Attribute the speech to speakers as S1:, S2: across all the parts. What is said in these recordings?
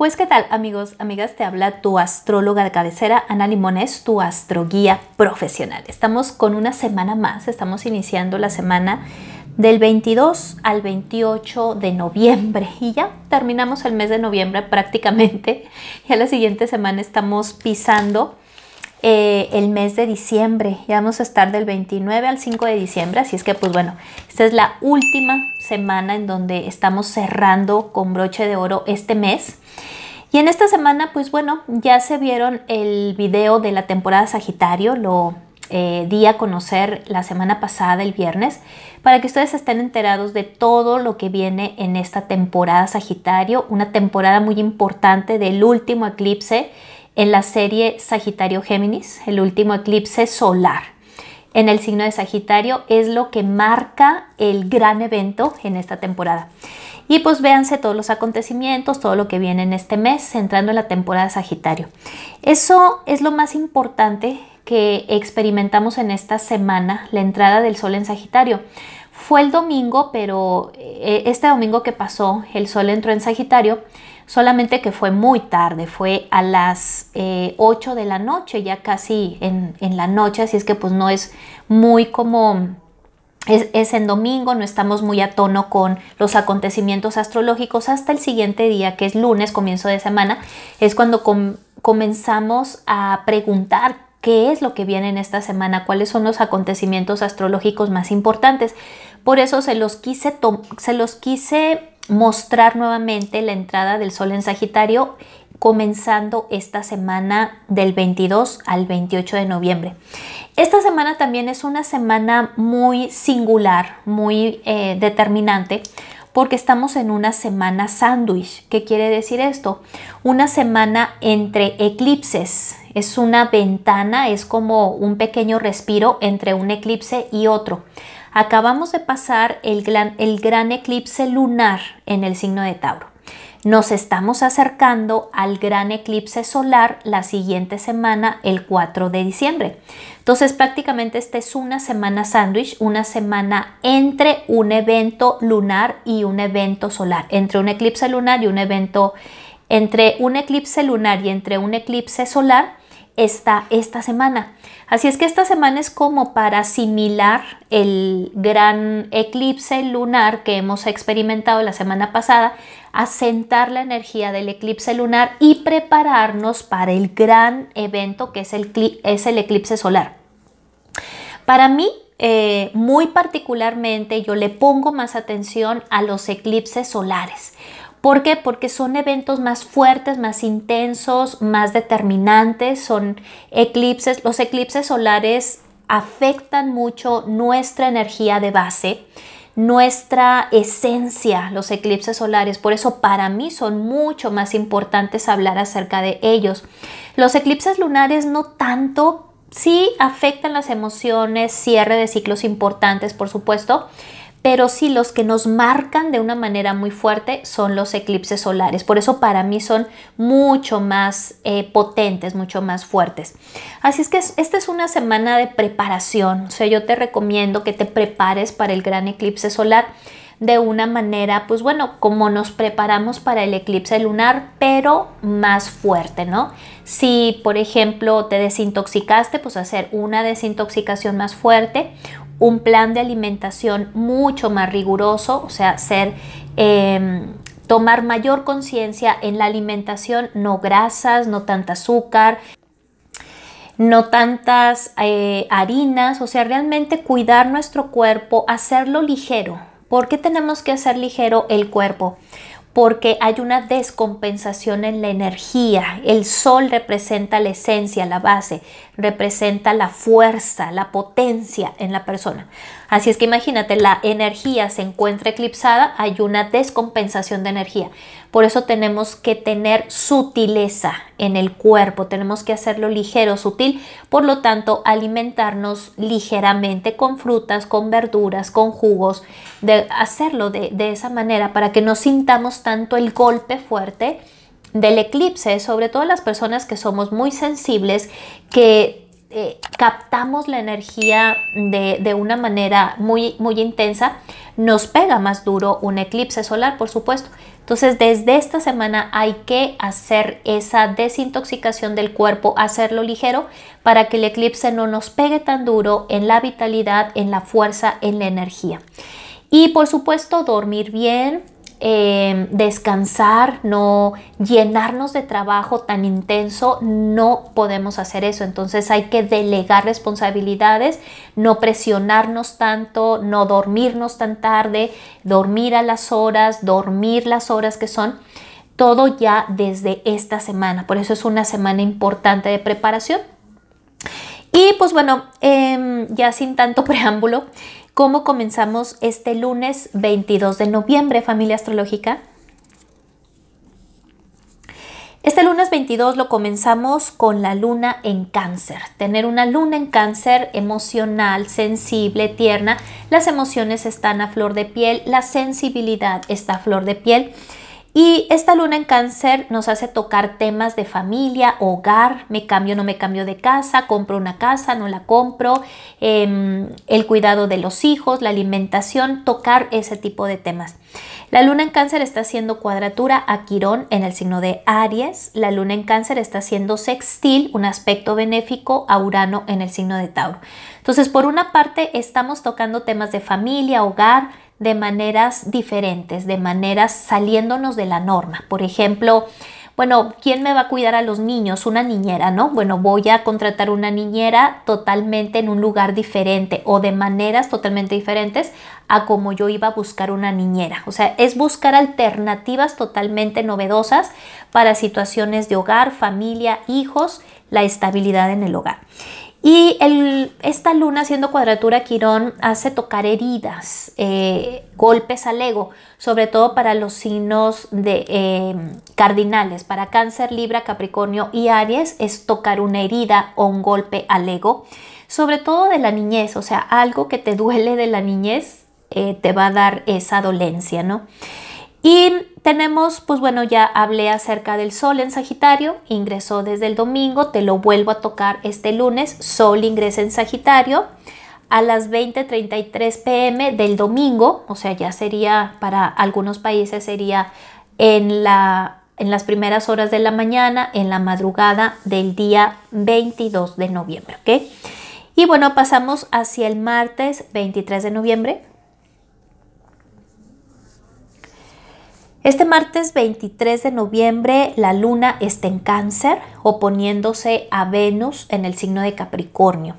S1: Pues qué tal amigos, amigas, te habla tu astróloga de cabecera, Ana Limones, tu astroguía profesional. Estamos con una semana más, estamos iniciando la semana del 22 al 28 de noviembre y ya terminamos el mes de noviembre prácticamente. Ya la siguiente semana estamos pisando eh, el mes de diciembre. Ya vamos a estar del 29 al 5 de diciembre, así es que pues bueno, esta es la última semana en donde estamos cerrando con broche de oro este mes. Y en esta semana, pues bueno, ya se vieron el video de la temporada Sagitario, lo eh, di a conocer la semana pasada, el viernes, para que ustedes estén enterados de todo lo que viene en esta temporada Sagitario, una temporada muy importante del último eclipse en la serie Sagitario-Géminis, el último eclipse solar. En el signo de Sagitario es lo que marca el gran evento en esta temporada. Y pues véanse todos los acontecimientos, todo lo que viene en este mes, entrando en la temporada de Sagitario. Eso es lo más importante que experimentamos en esta semana, la entrada del Sol en Sagitario. Fue el domingo, pero eh, este domingo que pasó, el Sol entró en Sagitario solamente que fue muy tarde, fue a las 8 eh, de la noche, ya casi en, la noche, así es que pues no es muy como... Es, en domingo, no estamos muy a tono con los acontecimientos astrológicos hasta el siguiente día, que es lunes, comienzo de semana, es cuando comenzamos a preguntar qué es lo que viene en esta semana, cuáles son los acontecimientos astrológicos más importantes. Por eso se los quise, se los quise mostrar nuevamente la entrada del Sol en Sagitario comenzando esta semana del 22 al 28 de noviembre. Esta semana también es una semana muy singular, muy eh, determinante, porque estamos en una semana sándwich. ¿Qué quiere decir esto? Una semana entre eclipses. Es una ventana, es como un pequeño respiro entre un eclipse y otro acabamos de pasar el gran, el gran eclipse lunar en el signo de Tauro. Nos estamos acercando al gran eclipse solar la siguiente semana, el 4 de diciembre. Entonces prácticamente esta es una semana sándwich, una semana entre un evento lunar y un evento solar, entre un eclipse lunar y un evento, entre un eclipse lunar y entre un eclipse solar está esta semana. Así es que esta semana es como para asimilar el gran eclipse lunar que hemos experimentado la semana pasada, asentar la energía del eclipse lunar y prepararnos para el gran evento que es el, eclipse solar. Para mí, eh, muy particularmente, yo le pongo más atención a los eclipses solares ¿Por qué? Porque son eventos más fuertes, más intensos, más determinantes, son eclipses. Los eclipses solares afectan mucho nuestra energía de base, nuestra esencia, los eclipses solares. Por eso para mí son mucho más importantes hablar acerca de ellos. Los eclipses lunares no tanto, sí afectan las emociones, cierre de ciclos importantes, por supuesto, pero sí los que nos marcan de una manera muy fuerte son los eclipses solares. Por eso para mí son mucho más eh, potentes, mucho más fuertes. Así es que esta es una semana de preparación. O sea, yo te recomiendo que te prepares para el gran eclipse solar de una manera, pues bueno, como nos preparamos para el eclipse lunar, pero más fuerte, ¿no? Si, por ejemplo, te desintoxicaste, pues hacer una desintoxicación más fuerte, un plan de alimentación mucho más riguroso, o sea, ser, em, tomar mayor conciencia en la alimentación, no grasas, no tanta azúcar, no tantas eh, harinas, o sea, realmente cuidar nuestro cuerpo, hacerlo ligero. ¿Por qué tenemos que hacer ligero el cuerpo? porque hay una descompensación en la energía. El sol representa la esencia, la base, representa la fuerza, la potencia en la persona. Así es que imagínate, la energía se encuentra eclipsada, hay una descompensación de energía. Por eso tenemos que tener sutileza en el cuerpo, tenemos que hacerlo ligero, sutil, por lo tanto alimentarnos ligeramente con frutas, con verduras, con jugos, de hacerlo de, de esa manera para que no sintamos tanto el golpe fuerte del eclipse, sobre todo las personas que somos muy sensibles, que eh, captamos la energía de, una manera muy, muy intensa, nos pega más duro un eclipse solar, por supuesto. Entonces, desde esta semana hay que hacer esa desintoxicación del cuerpo, hacerlo ligero para que el eclipse no nos pegue tan duro en la vitalidad, en la fuerza, en la energía. Y por supuesto, dormir bien, Em, descansar, no llenarnos de trabajo tan intenso, no podemos hacer eso. Entonces hay que delegar responsabilidades, no presionarnos tanto, no dormirnos tan tarde, dormir a las horas, dormir las horas que son. Todo ya desde esta semana. Por eso es una semana importante de preparación. Y pues bueno, em, ya sin tanto preámbulo, ¿Cómo comenzamos este lunes 22 de noviembre, familia astrológica? Este lunes 22 lo comenzamos con la luna en cáncer. Tener una luna en cáncer emocional, sensible, tierna. Las emociones están a flor de piel, la sensibilidad está a flor de piel. Y esta luna en cáncer nos hace tocar temas de familia, hogar, me cambio, no me cambio de casa, compro una casa, no la compro, em, el cuidado de los hijos, la alimentación, tocar ese tipo de temas. La luna en cáncer está haciendo cuadratura a Quirón en el signo de Aries. La luna en cáncer está haciendo sextil, un aspecto benéfico a Urano en el signo de Tauro. Entonces, por una parte, estamos tocando temas de familia, hogar, de maneras diferentes, de maneras saliéndonos de la norma. Por ejemplo, bueno, ¿quién me va a cuidar a los niños? Una niñera, ¿no? Bueno, voy a contratar una niñera totalmente en un lugar diferente o de maneras totalmente diferentes a como yo iba a buscar una niñera. O sea, es buscar alternativas totalmente novedosas para situaciones de hogar, familia, hijos, la estabilidad en el hogar. Y esta luna haciendo cuadratura Quirón hace tocar heridas, eh, golpes al ego, sobre todo para los signos de em, cardinales, para Cáncer, Libra, Capricornio y Aries es tocar una herida o un golpe al ego, sobre todo de la niñez, o sea, algo que te duele de la niñez eh, te va a dar esa dolencia, ¿no? Y tenemos, pues bueno, ya hablé acerca del Sol en Sagitario, ingresó desde el domingo, te lo vuelvo a tocar este lunes, Sol ingresa en Sagitario a las 20:33 pm del domingo, o sea, ya sería para algunos países sería en la en las primeras horas de la mañana, en la madrugada del día 22 de noviembre, ¿ok? Y bueno, pasamos hacia el martes 23 de noviembre, Este martes 23 de noviembre la luna está en cáncer oponiéndose a Venus en el signo de Capricornio.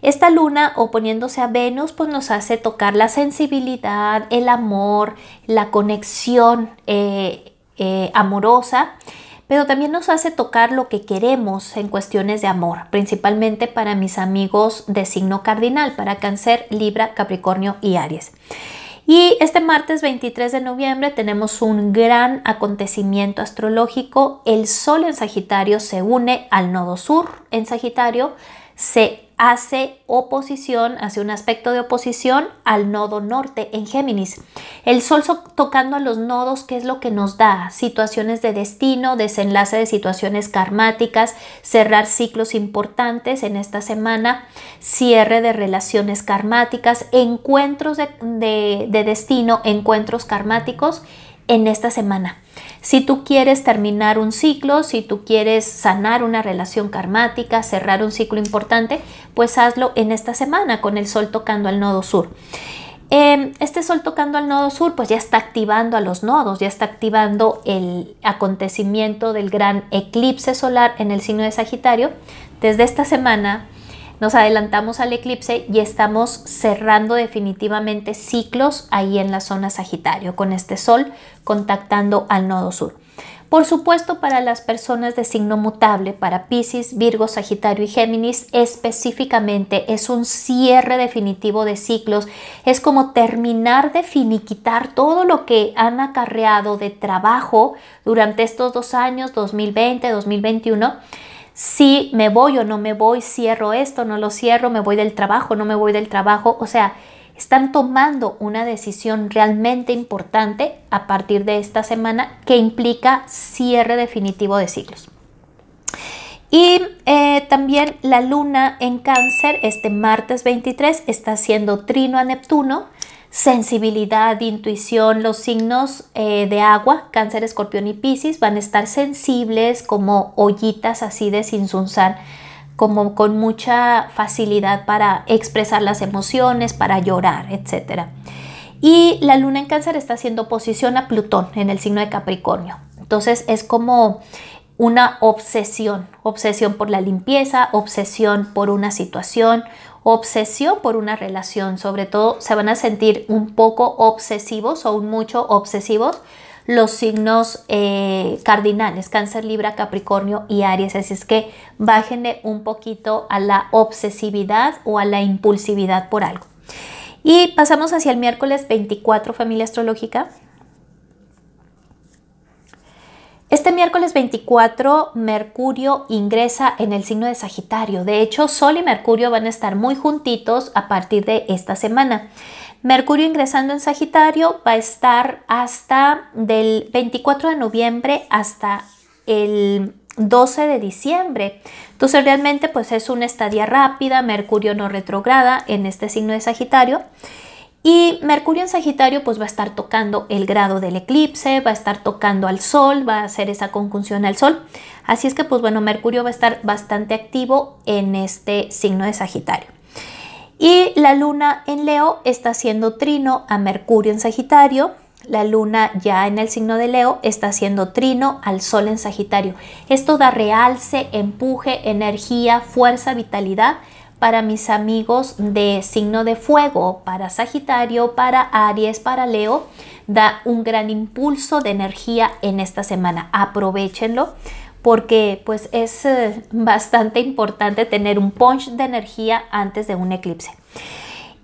S1: Esta luna oponiéndose a Venus pues nos hace tocar la sensibilidad, el amor, la conexión eh, eh, amorosa, pero también nos hace tocar lo que queremos en cuestiones de amor, principalmente para mis amigos de signo cardinal, para cáncer, Libra, Capricornio y Aries. Y este martes 23 de noviembre tenemos un gran acontecimiento astrológico. El Sol en Sagitario se une al nodo sur en Sagitario, se hace oposición, hace un aspecto de oposición al nodo norte en Géminis. El Sol tocando a los nodos, ¿qué es lo que nos da? Situaciones de destino, desenlace de situaciones karmáticas, cerrar ciclos importantes en esta semana, cierre de relaciones karmáticas, encuentros de, de destino, encuentros karmáticos en esta semana. Si tú quieres terminar un ciclo, si tú quieres sanar una relación karmática, cerrar un ciclo importante, pues hazlo en esta semana con el sol tocando al nodo sur. Em, este sol tocando al nodo sur, pues ya está activando a los nodos, ya está activando el acontecimiento del gran eclipse solar en el signo de Sagitario. Desde esta semana nos adelantamos al eclipse y estamos cerrando definitivamente ciclos ahí en la zona Sagitario, con este Sol contactando al nodo sur. Por supuesto, para las personas de signo mutable, para Pisces, Virgo, Sagitario y Géminis, específicamente es un cierre definitivo de ciclos, es como terminar de finiquitar todo lo que han acarreado de trabajo durante estos dos años, 2020, 2021 si me voy o no me voy, cierro esto, no lo cierro, me voy del trabajo, no me voy del trabajo. O sea, están tomando una decisión realmente importante a partir de esta semana que implica cierre definitivo de ciclos. Y eh, también la luna en cáncer este martes 23 está haciendo trino a Neptuno sensibilidad, intuición, los signos eh, de agua, cáncer, escorpión y piscis, van a estar sensibles como ollitas así de sinzunzar, como con mucha facilidad para expresar las emociones, para llorar, etc. Y la luna en cáncer está haciendo oposición a Plutón en el signo de Capricornio. Entonces es como una obsesión, obsesión por la limpieza, obsesión por una situación, obsesión por una relación, sobre todo se van a sentir un poco obsesivos o mucho obsesivos los signos eh, cardinales, cáncer, libra, capricornio y aries. Así es que bájenle un poquito a la obsesividad o a la impulsividad por algo. Y pasamos hacia el miércoles 24, familia astrológica. Este miércoles 24, Mercurio ingresa en el signo de Sagitario. De hecho, Sol y Mercurio van a estar muy juntitos a partir de esta semana. Mercurio ingresando en Sagitario va a estar hasta del 24 de noviembre hasta el 12 de diciembre. Entonces realmente pues es una estadía rápida, Mercurio no retrograda en este signo de Sagitario y Mercurio en Sagitario pues va a estar tocando el grado del eclipse, va a estar tocando al Sol, va a hacer esa conjunción al Sol. Así es que pues bueno, Mercurio va a estar bastante activo en este signo de Sagitario. Y la luna en Leo está haciendo trino a Mercurio en Sagitario. La luna ya en el signo de Leo está haciendo trino al Sol en Sagitario. Esto da realce, empuje, energía, fuerza, vitalidad para mis amigos de signo de fuego, para Sagitario, para Aries, para Leo, da un gran impulso de energía en esta semana. Aprovechenlo porque pues es eh, bastante importante tener un punch de energía antes de un eclipse.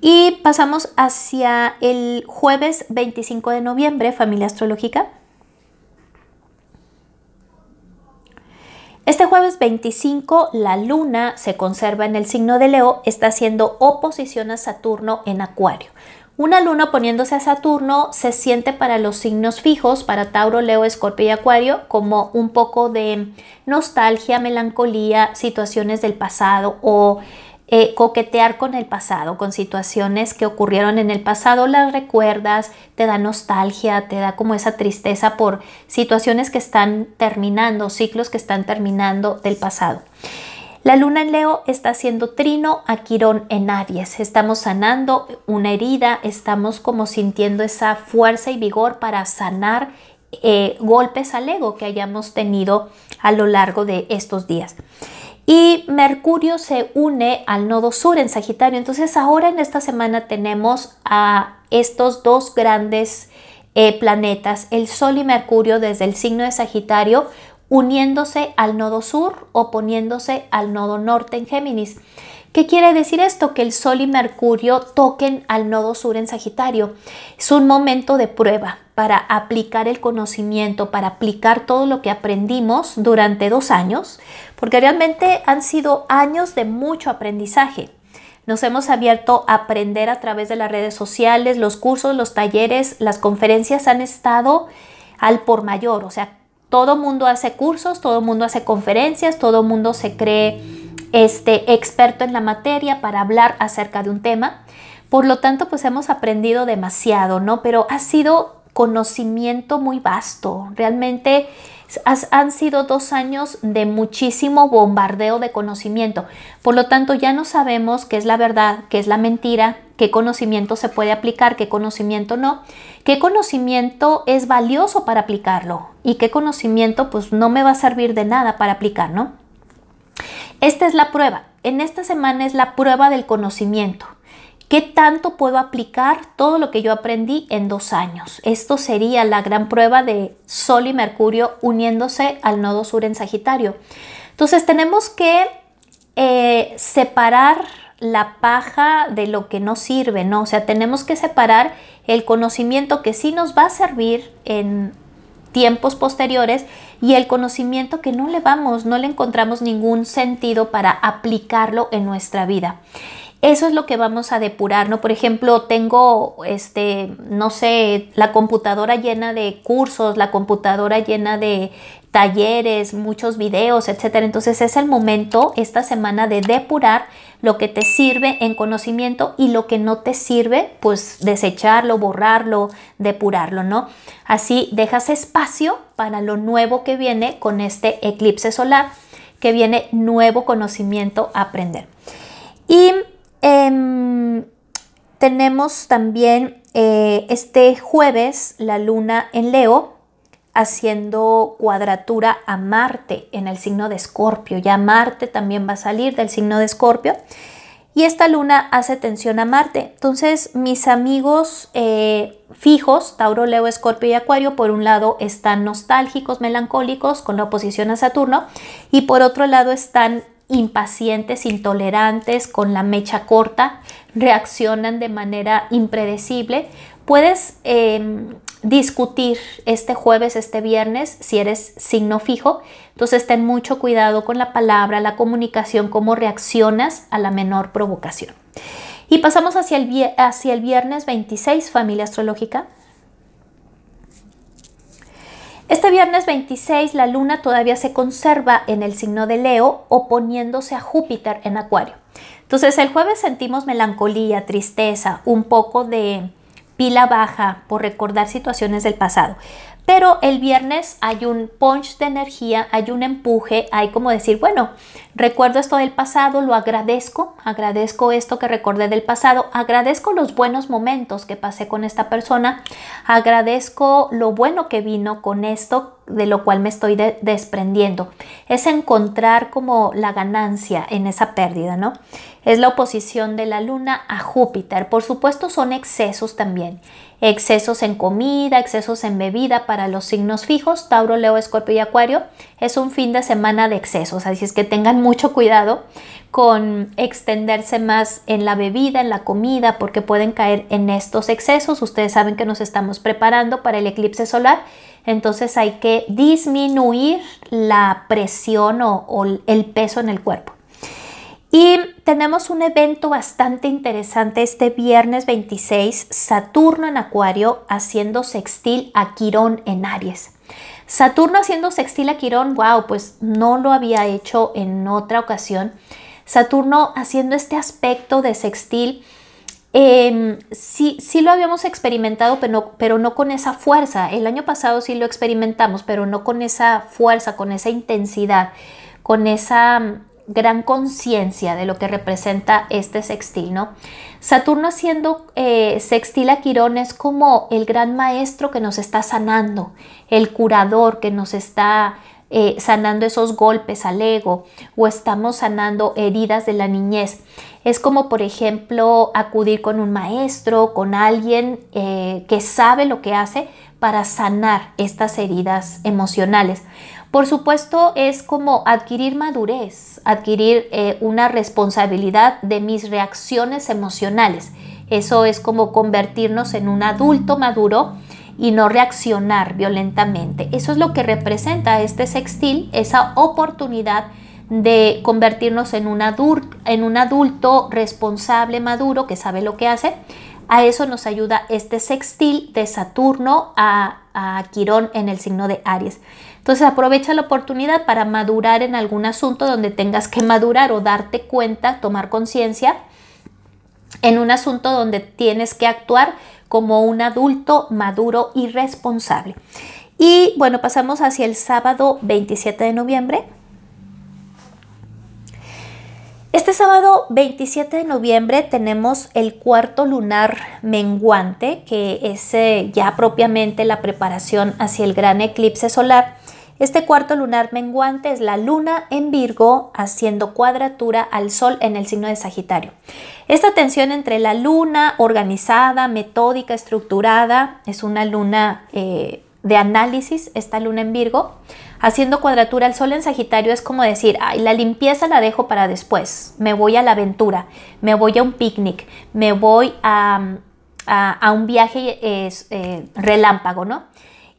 S1: Y pasamos hacia el jueves 25 de noviembre, familia astrológica. Este jueves 25 la luna se conserva en el signo de Leo, está haciendo oposición a Saturno en Acuario. Una luna poniéndose a Saturno se siente para los signos fijos, para Tauro, Leo, Escorpio y Acuario, como un poco de nostalgia, melancolía, situaciones del pasado o eh, coquetear con el pasado, con situaciones que ocurrieron en el pasado, las recuerdas, te da nostalgia, te da como esa tristeza por situaciones que están terminando, ciclos que están terminando del pasado. La luna en Leo está haciendo trino a Quirón en Aries. Estamos sanando una herida, estamos como sintiendo esa fuerza y vigor para sanar eh, golpes al ego que hayamos tenido a lo largo de estos días y Mercurio se une al nodo sur en Sagitario. Entonces ahora en esta semana tenemos a estos dos grandes eh, planetas, el Sol y Mercurio desde el signo de Sagitario, uniéndose al nodo sur, o poniéndose al nodo norte en Géminis. ¿Qué quiere decir esto? Que el Sol y Mercurio toquen al nodo sur en Sagitario. Es un momento de prueba para aplicar el conocimiento, para aplicar todo lo que aprendimos durante dos años, porque realmente han sido años de mucho aprendizaje. Nos hemos abierto a aprender a través de las redes sociales, los cursos, los talleres, las conferencias han estado al por mayor, o sea, todo mundo hace cursos, todo mundo hace conferencias, todo mundo se cree este, experto en la materia para hablar acerca de un tema. Por lo tanto, pues hemos aprendido demasiado, ¿no? Pero ha sido conocimiento muy vasto. Realmente han sido dos años de muchísimo bombardeo de conocimiento. Por lo tanto, ya no sabemos qué es la verdad, qué es la mentira, qué conocimiento se puede aplicar, qué conocimiento no, qué conocimiento es valioso para aplicarlo y qué conocimiento pues no me va a servir de nada para aplicar, ¿no? Esta es la prueba. En esta semana es la prueba del conocimiento. ¿Qué tanto puedo aplicar todo lo que yo aprendí en dos años? Esto sería la gran prueba de Sol y Mercurio uniéndose al nodo sur en Sagitario. Entonces tenemos que eh, separar la paja de lo que no sirve, ¿no? O sea, tenemos que separar el conocimiento que sí nos va a servir en tiempos posteriores y el conocimiento que no le vamos, no le encontramos ningún sentido para aplicarlo en nuestra vida. Eso es lo que vamos a depurar, ¿no? Por ejemplo, tengo, este, no sé, la computadora llena de cursos, la computadora llena de talleres, muchos videos, etcétera. Entonces es el momento esta semana de depurar lo que te sirve en conocimiento y lo que no te sirve, pues desecharlo, borrarlo, depurarlo, ¿no? Así dejas espacio para lo nuevo que viene con este eclipse solar, que viene nuevo conocimiento a aprender. Y em, tenemos también eh, este jueves la luna en Leo, haciendo cuadratura a Marte en el signo de Escorpio. Ya Marte también va a salir del signo de Escorpio. Y esta luna hace tensión a Marte. Entonces mis amigos eh, fijos, Tauro, Leo, Escorpio y Acuario, por un lado están nostálgicos, melancólicos con la oposición a Saturno y por otro lado están impacientes, intolerantes, con la mecha corta, reaccionan de manera impredecible. Puedes em, discutir este jueves, este viernes, si eres signo fijo. Entonces ten mucho cuidado con la palabra, la comunicación, cómo reaccionas a la menor provocación. Y pasamos hacia el, hacia el viernes 26, familia astrológica. Este viernes 26 la luna todavía se conserva en el signo de Leo oponiéndose a Júpiter en Acuario. Entonces el jueves sentimos melancolía, tristeza, un poco de pila baja por recordar situaciones del pasado. Pero el viernes hay un punch de energía, hay un empuje, hay como decir, bueno, recuerdo esto del pasado, lo agradezco, agradezco esto que recordé del pasado, agradezco los buenos momentos que pasé con esta persona, agradezco lo bueno que vino con esto, de lo cual me estoy desprendiendo. Es encontrar como la ganancia en esa pérdida, ¿no? Es la oposición de la luna a Júpiter. Por supuesto son excesos también excesos en comida, excesos en bebida para los signos fijos, Tauro, Leo, Escorpio y Acuario, es un fin de semana de excesos, así es que tengan mucho cuidado con extenderse más en la bebida, en la comida, porque pueden caer en estos excesos. Ustedes saben que nos estamos preparando para el eclipse solar, entonces hay que disminuir la presión o, el peso en el cuerpo. Y tenemos un evento bastante interesante este viernes 26, Saturno en Acuario haciendo sextil a Quirón en Aries. Saturno haciendo sextil a Quirón, wow, pues no lo había hecho en otra ocasión. Saturno haciendo este aspecto de sextil, em, sí, sí lo habíamos experimentado, pero no, pero no con esa fuerza. El año pasado sí lo experimentamos, pero no con esa fuerza, con esa intensidad, con esa gran conciencia de lo que representa este sextil, ¿no? Saturno haciendo eh, sextil a Quirón es como el gran maestro que nos está sanando, el curador que nos está eh, sanando esos golpes al ego o estamos sanando heridas de la niñez. Es como, por ejemplo, acudir con un maestro, con alguien eh, que sabe lo que hace para sanar estas heridas emocionales. Por supuesto, es como adquirir madurez, adquirir eh, una responsabilidad de mis reacciones emocionales. Eso es como convertirnos en un adulto maduro y no reaccionar violentamente. Eso es lo que representa este sextil, esa oportunidad de convertirnos en un, adulto, en un adulto responsable, maduro, que sabe lo que hace. A eso nos ayuda este sextil de Saturno a, a Quirón en el signo de Aries. Entonces aprovecha la oportunidad para madurar en algún asunto donde tengas que madurar o darte cuenta, tomar conciencia en un asunto donde tienes que actuar como un adulto maduro y responsable. Y bueno, pasamos hacia el sábado 27 de noviembre. Este sábado 27 de noviembre tenemos el cuarto lunar menguante, que es eh, ya propiamente la preparación hacia el gran eclipse solar. Este cuarto lunar menguante es la luna en Virgo haciendo cuadratura al sol en el signo de Sagitario. Esta tensión entre la luna organizada, metódica, estructurada, es una luna eh, de análisis, esta luna en Virgo, haciendo cuadratura al sol en Sagitario es como decir, ay, la limpieza la dejo para después, me voy a la aventura, me voy a un picnic, me voy a, mm, un viaje eh, relámpago, ¿no?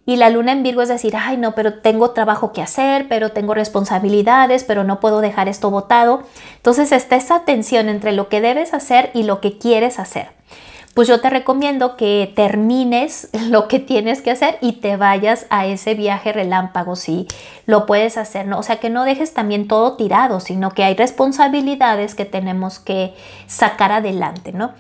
S1: Y la luna en Virgo es decir, ay no, pero tengo trabajo que hacer, pero tengo responsabilidades, pero no puedo dejar esto botado. Entonces está esa tensión entre lo que debes hacer y lo que quieres hacer. Pues yo te recomiendo que termines lo que tienes que hacer y te vayas a ese viaje relámpago si lo puedes hacer, ¿no? O sea, que no dejes también todo tirado, sino que hay responsabilidades que tenemos que sacar adelante, ¿no?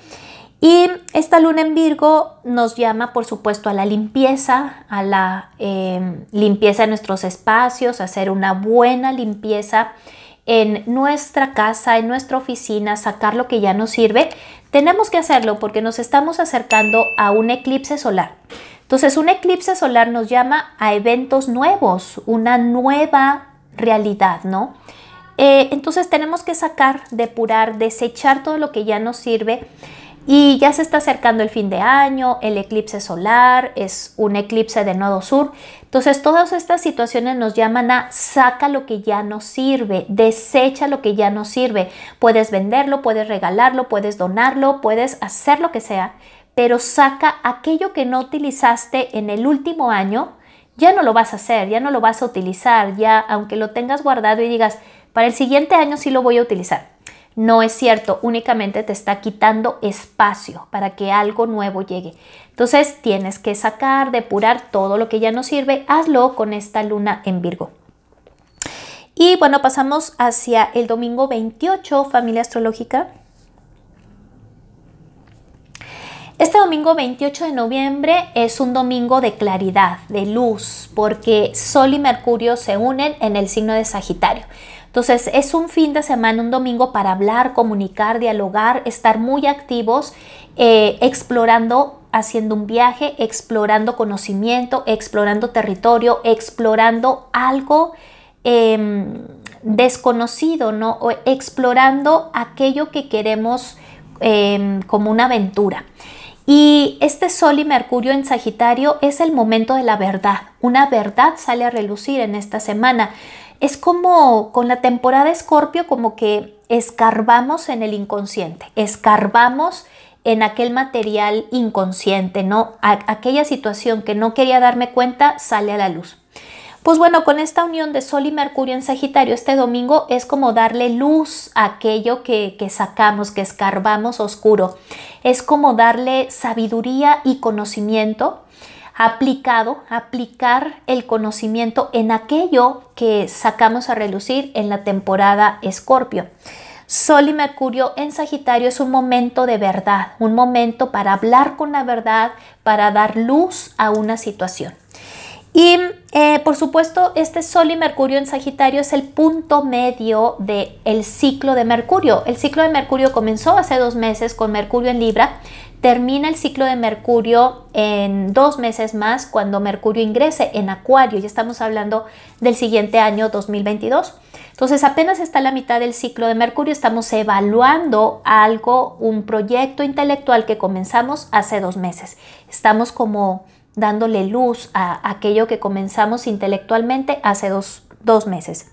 S1: Y esta luna en Virgo nos llama, por supuesto, a la limpieza, a la em, limpieza de nuestros espacios, hacer una buena limpieza en nuestra casa, en nuestra oficina, sacar lo que ya nos sirve. Tenemos que hacerlo porque nos estamos acercando a un eclipse solar. Entonces, un eclipse solar nos llama a eventos nuevos, una nueva realidad, ¿no? Eh, entonces, tenemos que sacar, depurar, desechar todo lo que ya nos sirve y ya se está acercando el fin de año, el eclipse solar, es un eclipse de nodo sur. Entonces todas estas situaciones nos llaman a saca lo que ya no sirve, desecha lo que ya no sirve. Puedes venderlo, puedes regalarlo, puedes donarlo, puedes hacer lo que sea, pero saca aquello que no utilizaste en el último año, ya no lo vas a hacer, ya no lo vas a utilizar, ya aunque lo tengas guardado y digas, para el siguiente año sí lo voy a utilizar no es cierto, únicamente te está quitando espacio para que algo nuevo llegue. Entonces tienes que sacar, depurar todo lo que ya no sirve. Hazlo con esta luna en Virgo. Y bueno, pasamos hacia el domingo 28, familia astrológica. Este domingo 28 de noviembre es un domingo de claridad, de luz, porque Sol y Mercurio se unen en el signo de Sagitario. Entonces es un fin de semana, un domingo para hablar, comunicar, dialogar, estar muy activos, eh, explorando haciendo un viaje, explorando conocimiento, explorando territorio, explorando algo em, desconocido, ¿no? explorando aquello que queremos em, como una aventura. Y este Sol y Mercurio en Sagitario es el momento de la verdad. Una verdad sale a relucir en esta semana es como con la temporada Escorpio, como que escarbamos en el inconsciente, escarbamos en aquel material inconsciente, ¿no? aquella situación que no quería darme cuenta sale a la luz. Pues bueno, con esta unión de Sol y Mercurio en Sagitario este domingo es como darle luz a aquello que sacamos, que escarbamos oscuro. Es como darle sabiduría y conocimiento aplicado, aplicar el conocimiento en aquello que sacamos a relucir en la temporada Escorpio. Sol y Mercurio en Sagitario es un momento de verdad, un momento para hablar con la verdad, para dar luz a una situación. Y eh, por supuesto, este Sol y Mercurio en Sagitario es el punto medio del el ciclo de Mercurio. El ciclo de Mercurio comenzó hace dos meses con Mercurio en Libra, termina el ciclo de Mercurio en dos meses más cuando Mercurio ingrese en Acuario. Ya estamos hablando del siguiente año 2022. Entonces apenas está la mitad del ciclo de Mercurio, estamos evaluando algo, un proyecto intelectual que comenzamos hace dos meses. Estamos como dándole luz a aquello que comenzamos intelectualmente hace dos, meses.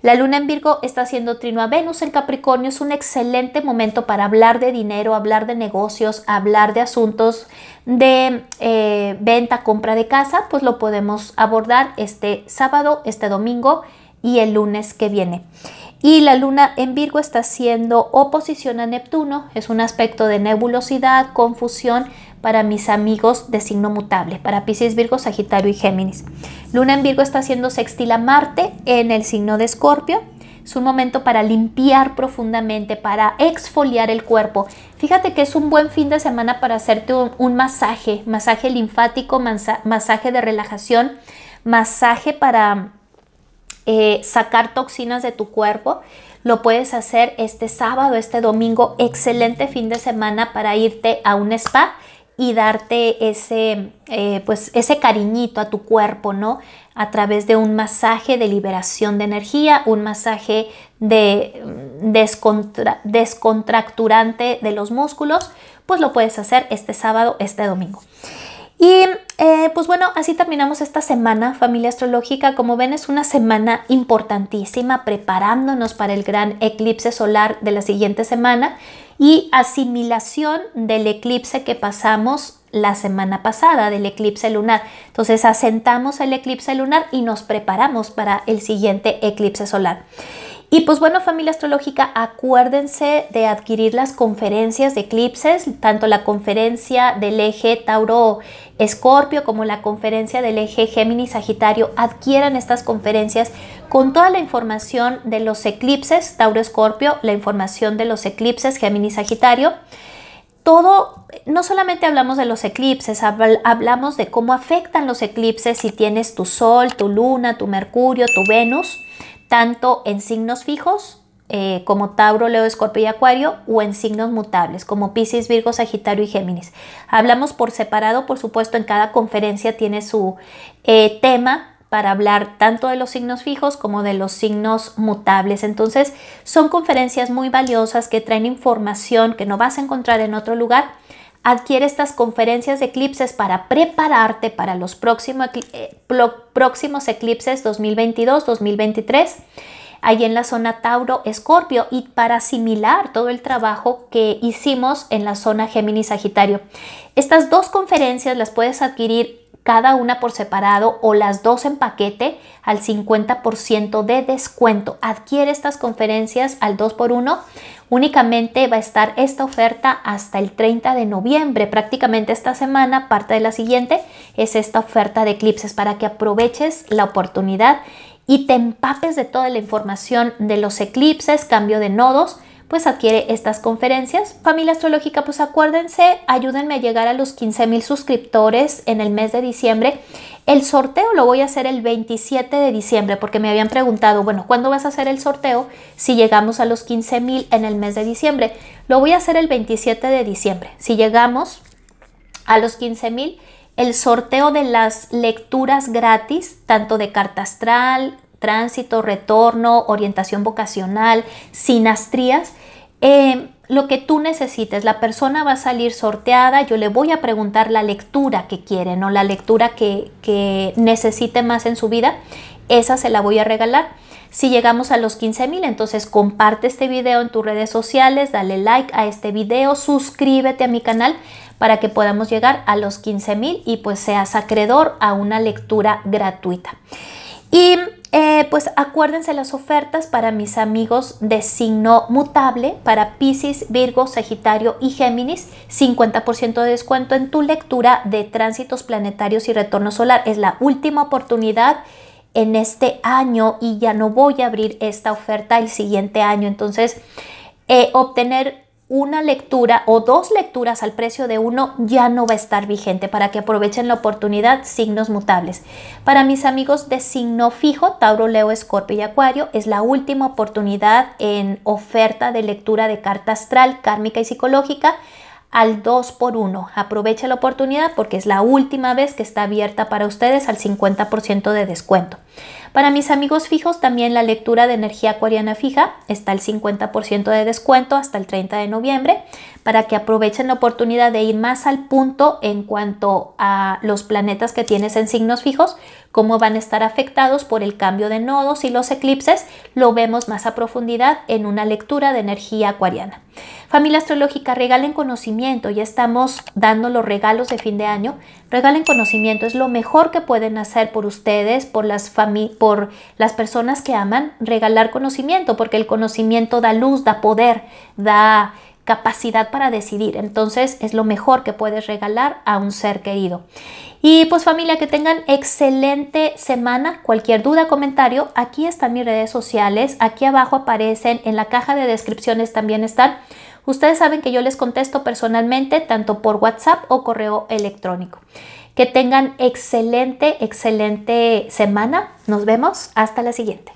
S1: La luna en Virgo está haciendo trino a Venus el Capricornio. Es un excelente momento para hablar de dinero, hablar de negocios, hablar de asuntos de eh, venta, compra de casa. Pues lo podemos abordar este sábado, este domingo y el lunes que viene. Y la luna en Virgo está haciendo oposición a Neptuno, es un aspecto de nebulosidad, confusión para mis amigos de signo mutable, para Pisces, Virgo, Sagitario y Géminis. Luna en Virgo está haciendo sextil a Marte en el signo de Escorpio. Es un momento para limpiar profundamente, para exfoliar el cuerpo. Fíjate que es un buen fin de semana para hacerte un, masaje, masaje linfático, masaje de relajación, masaje para eh, sacar toxinas de tu cuerpo. Lo puedes hacer este sábado, este domingo. Excelente fin de semana para irte a un spa y darte ese, eh, pues ese cariñito a tu cuerpo, ¿no? A través de un masaje de liberación de energía, un masaje de mm, descontracturante de los músculos, pues lo puedes hacer este sábado, este domingo. Y eh, pues bueno, así terminamos esta semana, familia astrológica. Como ven, es una semana importantísima preparándonos para el gran eclipse solar de la siguiente semana y asimilación del eclipse que pasamos la semana pasada, del eclipse lunar. Entonces asentamos el eclipse lunar y nos preparamos para el siguiente eclipse solar. Y pues bueno, familia astrológica, acuérdense de adquirir las conferencias de eclipses, tanto la conferencia del eje Tauro Escorpio como la conferencia del eje Géminis Sagitario. Adquieran estas conferencias con toda la información de los eclipses Tauro Escorpio, la información de los eclipses Géminis Sagitario todo, no solamente hablamos de los eclipses, hablamos de cómo afectan los eclipses si tienes tu Sol, tu Luna, tu Mercurio, tu Venus tanto en signos fijos eh, como Tauro, Leo, Escorpio y Acuario, o en signos mutables, como Pisces, Virgo, Sagitario y Géminis. Hablamos por separado, por supuesto, en cada conferencia tiene su eh, tema para hablar tanto de los signos fijos como de los signos mutables. Entonces, son conferencias muy valiosas que traen información que no vas a encontrar en otro lugar adquiere estas conferencias de eclipses para prepararte para los eh, próximos eclipses 2022-2023, ahí en la zona Tauro-Escorpio, y para asimilar todo el trabajo que hicimos en la zona Géminis-Sagitario. Estas dos conferencias las puedes adquirir cada una por separado o las dos en paquete al 50% de descuento. Adquiere estas conferencias al 2x1. Únicamente va a estar esta oferta hasta el 30 de noviembre, prácticamente esta semana, parte de la siguiente, es esta oferta de eclipses para que aproveches la oportunidad y te empapes de toda la información de los eclipses, cambio de nodos pues adquiere estas conferencias. Familia Astrológica, pues acuérdense, ayúdenme a llegar a los 15 mil suscriptores en el mes de diciembre. El sorteo lo voy a hacer el 27 de diciembre porque me habían preguntado, bueno, ¿cuándo vas a hacer el sorteo si llegamos a los 15 mil en el mes de diciembre? Lo voy a hacer el 27 de diciembre. Si llegamos a los 15 mil, el sorteo de las lecturas gratis, tanto de carta astral, tránsito, retorno, orientación vocacional, sinastrías. Eh, lo que tú necesites. La persona va a salir sorteada, yo le voy a preguntar la lectura que quiere, o La lectura que, necesite más en su vida, esa se la voy a regalar. Si llegamos a los 15 mil, entonces comparte este video en tus redes sociales, dale like a este video, suscríbete a mi canal para que podamos llegar a los 15 mil y pues seas acreedor a una lectura gratuita. Y eh, pues acuérdense las ofertas para mis amigos de signo mutable, para Pisces, Virgo, Sagitario y Géminis, 50% de descuento en tu lectura de tránsitos planetarios y retorno solar. Es la última oportunidad en este año y ya no voy a abrir esta oferta el siguiente año. Entonces, eh, obtener una lectura o dos lecturas al precio de uno ya no va a estar vigente para que aprovechen la oportunidad signos mutables. Para mis amigos de signo fijo, Tauro, Leo, Escorpio y Acuario, es la última oportunidad en oferta de lectura de carta astral, kármica y psicológica al 2 por 1. Aproveche la oportunidad porque es la última vez que está abierta para ustedes al 50% de descuento. Para mis amigos fijos también la lectura de energía acuariana fija está al 50% de descuento hasta el 30 de noviembre para que aprovechen la oportunidad de ir más al punto en cuanto a los planetas que tienes en signos fijos cómo van a estar afectados por el cambio de nodos y los eclipses, lo vemos más a profundidad en una lectura de energía acuariana. Familia astrológica, regalen conocimiento, ya estamos dando los regalos de fin de año, regalen conocimiento, es lo mejor que pueden hacer por ustedes, por las, por las personas que aman, regalar conocimiento, porque el conocimiento da luz, da poder, da capacidad para decidir. Entonces es lo mejor que puedes regalar a un ser querido. Y pues familia, que tengan excelente semana. Cualquier duda, comentario, aquí están mis redes sociales. Aquí abajo aparecen, en la caja de descripciones también están. Ustedes saben que yo les contesto personalmente, tanto por WhatsApp o correo electrónico. Que tengan excelente, excelente semana. Nos vemos hasta la siguiente.